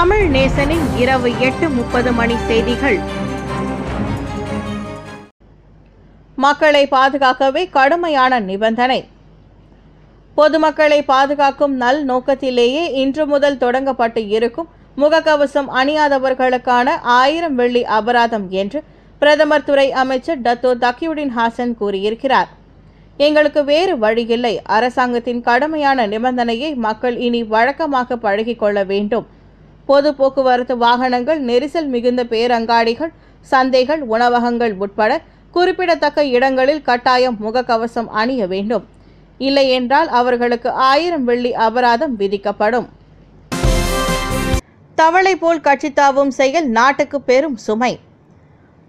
தமிழ் நேசனின் இரவு எட்டு முப்பது மணி செய்திகள் மக்களை பாதுகாக்கவே கடுமையான நிபந்தனை பொதுமக்களை பாதுகாக்கும் நல் நோக்கத்திலேயே இன்று முதல் தொடங்கப்பட்டு இருக்கும் முகக்கவசம் அணியாதவர்களுக்கான ஆயிரம் வெள்ளி அபராதம் என்று பிரதமர் துறை அமைச்சர் டத்தோ தக்கியுடின் ஹாசன் கூறியிருக்கிறார் எங்களுக்கு வேறு வழியில்லை அரசாங்கத்தின் கடுமையான நிபந்தனையை மக்கள் இனி வழக்கமாக பழகிக் கொள்ள வேண்டும் பொது போக்குவரத்து வாகனங்கள் நெரிசல் மிகுந்த பேரங்காடிகள் சந்தைகள் உணவகங்கள் உட்பட குறிப்பிடத்தக்க இடங்களில் கட்டாயம் முகக்கவசம் அணிய வேண்டும் இல்லை என்றால் அவர்களுக்கு ஆயிரம் வெள்ளி அபராதம் விதிக்கப்படும் தவளை போல் கட்சித்தாவும் செயல் நாட்டுக்கு பெரும் சுமை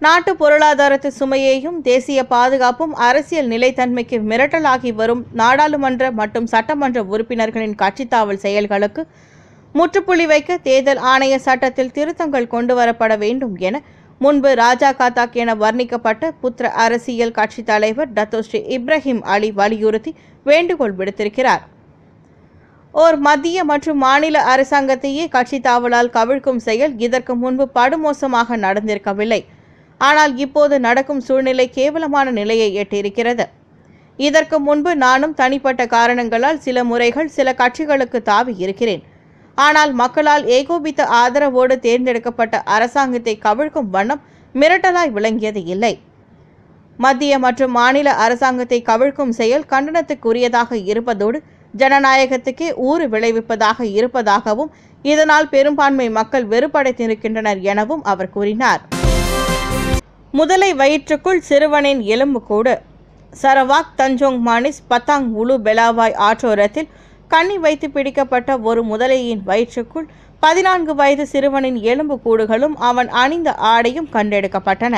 நாட்டு பொருளாதாரத்து சுமையையும் தேசிய பாதுகாப்பும் அரசியல் நிலைத்தன்மைக்கு மிரட்டலாகி வரும் நாடாளுமன்ற மற்றும் சட்டமன்ற உறுப்பினர்களின் கட்சித்தாவல் செயல்களுக்கு முற்றுப்புள்ளி வைக்க தேர்தல் ஆணைய சட்டத்தில் திருத்தங்கள் கொண்டு வரப்பட வேண்டும் என முன்பு ராஜா காத்தாக் என வர்ணிக்கப்பட்ட புத்திர அரசியல் கட்சித் தலைவர் டத்தோஸ்ரீ இப்ராஹிம் அலி வலியுறுத்தி வேண்டுகோள் விடுத்திருக்கிறார் ஓர் மத்திய மற்றும் மாநில அரசாங்கத்தையே கட்சி தாவலால் கவிழ்க்கும் செயல் இதற்கு முன்பு படுமோசமாக நடந்திருக்கவில்லை ஆனால் இப்போது நடக்கும் சூழ்நிலை கேவலமான நிலையை எட்டியிருக்கிறது இதற்கு முன்பு நானும் தனிப்பட்ட காரணங்களால் சில முறைகள் சில கட்சிகளுக்கு தாவி இருக்கிறேன் ஆனால் மக்களால் ஏகோபித்த ஆதரவோடு தேர்ந்தெடுக்கப்பட்ட அரசாங்கத்தை கவிழ்க்கும் வண்ணம் மிரட்டலாய் விளங்கியது இல்லை மத்திய மற்றும் மாநில அரசாங்கத்தை கவிழ்க்கும் செயல் கண்டனத்துக்குரியதாக இருப்பதோடு ஜனநாயகத்துக்கே ஊறு விளைவிப்பதாக இருப்பதாகவும் இதனால் பெரும்பான்மை மக்கள் வெறுப்படைத்திருக்கின்றனர் எனவும் அவர் கூறினார் முதலை வயிற்றுக்குள் சிறுவனின் எலும்புக்கூடு சரவாக் தஞ்சோங் மானிஸ் பத்தாங் உலு பெலாவாய் ஆற்றோரத்தில் கண்ணி வைத்து பிடிக்கப்பட்ட ஒரு முதலையின் வயிற்றுக்குள் பதினான்கு வயது சிறுவனின் எலும்பு கூடுகளும் அவன் அணிந்த ஆடையும் கண்டெடுக்கப்பட்டன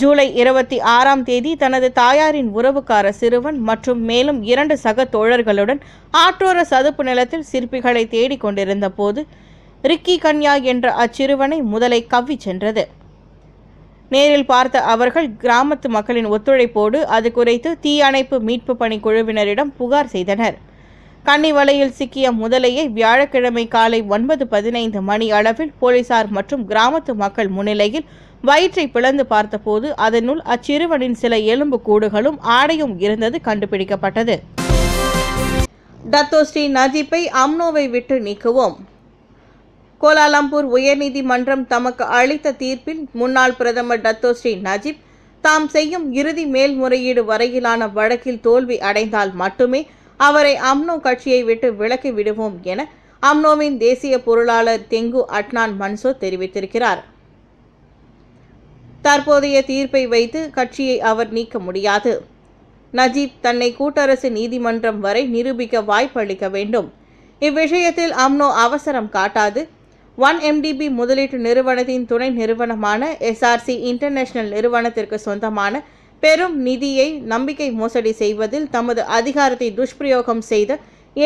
ஜூலை இருபத்தி ஆறாம் தேதி தனது தாயாரின் உறவுக்கார சிறுவன் மற்றும் மேலும் இரண்டு சக தோழர்களுடன் ஆற்றோர சதுப்பு நிலத்தில் சிற்பிகளை தேடிக் கொண்டிருந்த போது ரிக்கி கன்யா என்ற அச்சிறுவனை முதலை கவ்வி சென்றது நேரில் பார்த்த அவர்கள் கிராமத்து மக்களின் ஒத்துழைப்போடு அது குறித்து தீயணைப்பு மீட்பு பணி குழுவினரிடம் புகார் செய்தனர் கன்னி வலையில் சிக்கிய முதலையை வியாழக்கிழமை காலை ஒன்பது பதினைந்து மணி அளவில் போலீசார் மற்றும் கிராமத்து மக்கள் முன்னிலையில் வயிற்றை பிளந்து பார்த்தபோது அதனுள் அச்சிறுவனின் சில எலும்பு கூடுகளும் ஆடையும் இருந்தது கண்டுபிடிக்கப்பட்டது டத்தோ ஸ்ரீ நஜீப்பை அம்னோவை விட்டு நீக்குவோம் கோலாலம்பூர் உயர்நீதிமன்றம் தமக்கு அளித்த தீர்ப்பில் முன்னாள் பிரதமர் டத்தோ ஸ்ரீ நஜீப் தாம் செய்யும் இறுதி மேல்முறையீடு வரையிலான வழக்கில் தோல்வி அடைந்தால் மட்டுமே அவரை அம்னோ கட்சியை விட்டு விலக்கி விடுவோம் என அம்னோவின் தேசிய பொருளாளர் தெங்கு அட்னான் மன்சோ தெரிவித்திருக்கிறார் தற்போதைய தீர்ப்பை வைத்து கட்சியை அவர் நீக்க முடியாது நஜீப் தன்னை கூட்டரசு நீதிமன்றம் வரை நிரூபிக்க வாய்ப்பளிக்க வேண்டும் இவ்விஷயத்தில் அம்னோ அவசரம் காட்டாது ஒன் எம்டிபி முதலீட்டு நிறுவனத்தின் துணை நிறுவனமான எஸ்ஆர்சி இன்டர்நேஷனல் நிறுவனத்திற்கு சொந்தமான பெரும் நிதியை நம்பிக்கை மோசடி செய்வதில் தமது அதிகாரத்தை துஷ்பிரயோகம் செய்த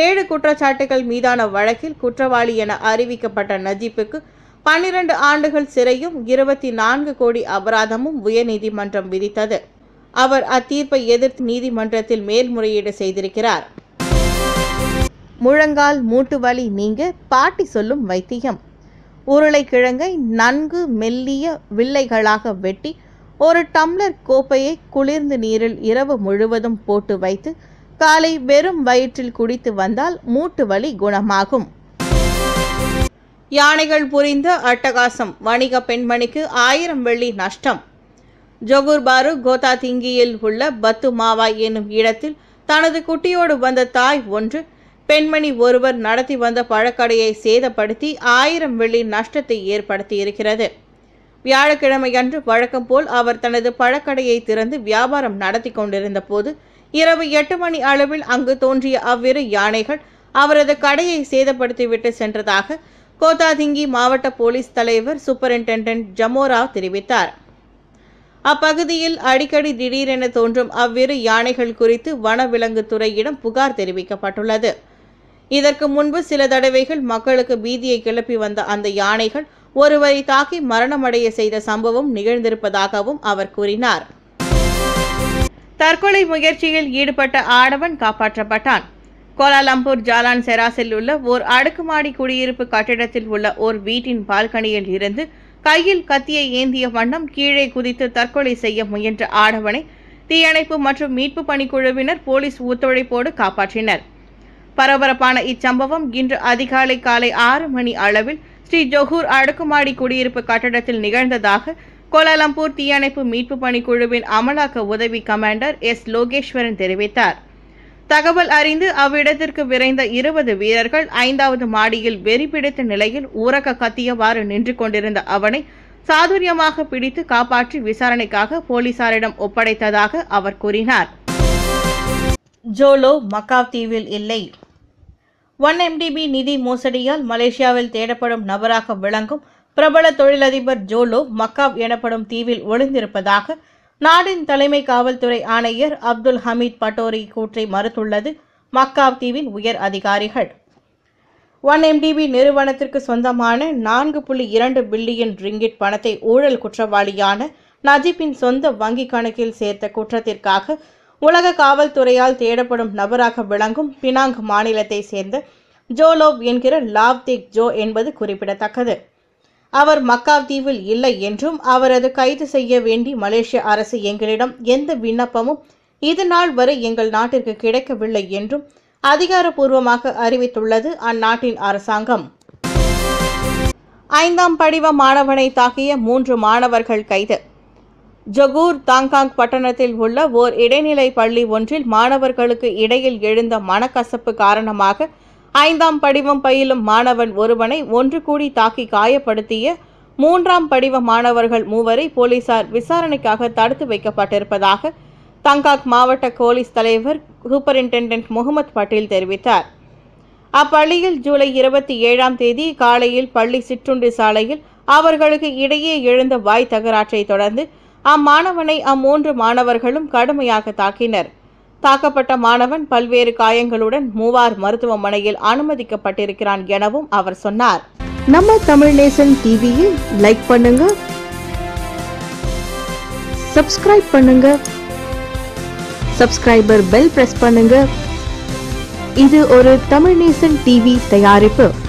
ஏழு குற்றச்சாட்டுகள் மீதான வழக்கில் குற்றவாளி என அறிவிக்கப்பட்ட நஜீப்புக்கு பன்னிரண்டு ஆண்டுகள் சிறையும் இருபத்தி நான்கு கோடி அபராதமும் உயர்நீதிமன்றம் விதித்தது அவர் அத்தீர்ப்பை எதிர்த்து நீதிமன்றத்தில் மேல்முறையீடு செய்திருக்கிறார் முழங்கால் மூட்டு வலி நீங்க பாட்டி சொல்லும் வைத்தியம் உருளைக்கிழங்கை நன்கு மெல்லிய வில்லைகளாக வெட்டி ஒரு டம்ளர் கோப்பையை குளிர்ந்த நீரில் இரவு முழுவதும் போட்டு வைத்து காலை வெறும் வயிற்றில் குடித்து வந்தால் மூட்டு வலி குணமாகும் யானைகள் புரிந்த அட்டகாசம் வணிக பெண்மணிக்கு ஆயிரம் வெள்ளி நஷ்டம் கோதா திங்கியில் உள்ள பத்து மாவா என்னும் இடத்தில் தனது குட்டியோடு வந்த தாய் ஒன்று பெண்மணி ஒருவர் நடத்தி வந்த பழக்கடையை சேதப்படுத்தி ஆயிரம் வெள்ளி நஷ்டத்தை ஏற்படுத்தி இருக்கிறது வியாழக்கிழமையன்று வழக்கம் போல் அவர் தனது பழக்கடையை திறந்து வியாபாரம் நடத்தி கொண்டிருந்த போது இரவு எட்டு மணி அளவில் அங்கு தோன்றிய அவ்விரு யானைகள் அவரது கடையை சேதப்படுத்திவிட்டு சென்றதாக கோத்தாதிங்கி மாவட்ட போலீஸ் தலைவர் சூப்பரிண்டென்டென்ட் ஜமோராவ் தெரிவித்தார் அப்பகுதியில் அடிக்கடி திடீரென தோன்றும் அவ்விரு யானைகள் குறித்து துறையிடம் புகார் தெரிவிக்கப்பட்டுள்ளது இதற்கு முன்பு சில தடவைகள் மக்களுக்கு பீதியை கிளப்பி வந்த அந்த யானைகள் ஒருவரை தாக்கி மரணமடைய செய்த சம்பவம் நிகழ்ந்திருப்பதாகவும் அவர் கூறினார் தற்கொலை முயற்சியில் ஈடுபட்ட ஆடவன் காப்பாற்றப்பட்டான் கோலாலம்பூர் ஜாலான் செராசில் உள்ள ஓர் அடுக்குமாடி குடியிருப்பு கட்டிடத்தில் உள்ள ஓர் வீட்டின் பால்கனியில் இருந்து கையில் கத்தியை ஏந்திய வண்ணம் கீழே குதித்து தற்கொலை செய்ய முயன்ற ஆடவனை தீயணைப்பு மற்றும் மீட்பு பணிக்குழுவினர் போலீஸ் ஒத்துழைப்போடு காப்பாற்றினர் பரபரப்பான இச்சம்பவம் இன்று அதிகாலை காலை ஆறு மணி அளவில் ஸ்ரீ ஜொஹூர் அடுக்குமாடி குடியிருப்பு கட்டடத்தில் நிகழ்ந்ததாக கோலாலம்பூர் தீயணைப்பு மீட்பு பணிக்குழுவின் அமலாக்க உதவி கமாண்டர் எஸ் லோகேஸ்வரன் தெரிவித்தார் தகவல் அறிந்து அவ்விடத்திற்கு விரைந்த இருபது வீரர்கள் ஐந்தாவது மாடியில் வெறி பிடித்த நிலையில் ஊரக கத்தியவாறு நின்று கொண்டிருந்த அவனை சாதுரியமாக பிடித்து காப்பாற்றி விசாரணைக்காக போலீசாரிடம் ஒப்படைத்ததாக அவர் கூறினார் ஜோலோ மக்காவ் தீவில் இல்லை ஒன் எம்டிபி நிதி மோசடியால் மலேசியாவில் தேடப்படும் நபராக விளங்கும் பிரபல தொழிலதிபர் ஜோலோ மக்காவ் எனப்படும் தீவில் ஒளிந்திருப்பதாக நாட்டின் தலைமை காவல்துறை ஆணையர் அப்துல் ஹமீத் பட்டோரி கூற்றை மறுத்துள்ளது மக்காவ் தீவின் உயர் அதிகாரிகள் ஒன் எம்டிபி நிறுவனத்திற்கு சொந்தமான நான்கு புள்ளி இரண்டு பில்லியன் ரிங்கிட் பணத்தை ஊழல் குற்றவாளியான நஜீப்பின் சொந்த வங்கி கணக்கில் சேர்த்த குற்றத்திற்காக உலக காவல்துறையால் தேடப்படும் நபராக விளங்கும் பினாங் மாநிலத்தை சேர்ந்த ஜோலோப் என்கிற லாவ்திக் ஜோ என்பது குறிப்பிடத்தக்கது அவர் மக்காவ் தீவில் இல்லை என்றும் அவரது கைது செய்ய வேண்டி மலேசிய அரசு எங்களிடம் எந்த விண்ணப்பமும் இது நாள் வரை எங்கள் நாட்டிற்கு கிடைக்கவில்லை என்றும் அதிகாரப்பூர்வமாக அறிவித்துள்ளது அந்நாட்டின் அரசாங்கம் ஐந்தாம் படிவ மாணவனை தாக்கிய மூன்று மாணவர்கள் கைது ஜகூர் தாங்காங் பட்டணத்தில் உள்ள ஓர் இடைநிலை பள்ளி ஒன்றில் மாணவர்களுக்கு இடையில் எழுந்த மனக்கசப்பு காரணமாக ஐந்தாம் படிவம் பயிலும் மாணவன் ஒருவனை ஒன்று கூடி தாக்கி காயப்படுத்திய மூன்றாம் படிவ மாணவர்கள் மூவரை போலீசார் விசாரணைக்காக தடுத்து வைக்கப்பட்டிருப்பதாக தங்காக் மாவட்ட போலீஸ் தலைவர் சூப்பரிண்டென்டென்ட் முகமது பட்டேல் தெரிவித்தார் அப்பள்ளியில் ஜூலை இருபத்தி ஏழாம் தேதி காலையில் பள்ளி சிற்றுண்டி சாலையில் அவர்களுக்கு இடையே எழுந்த வாய் தகராற்றை தொடர்ந்து அம்மாணவனை அம்மூன்று மாணவர்களும் கடுமையாக தாக்கினர் தாக்கப்பட்ட மாணவன் பல்வேறு காயங்களுடன் மூவார் மருத்துவமனையில் அனுமதிக்கப்பட்டிருக்கிறான் எனவும் அவர் சொன்னார் நம்ம தமிழ் நேசன் லைக் பண்ணுங்க சப்ஸ்கிரைப் பண்ணுங்க சப்ஸ்கிரைபர் பெல் பிரஸ் பண்ணுங்க இது ஒரு தமிழ் நேசன் டிவி தயாரிப்பு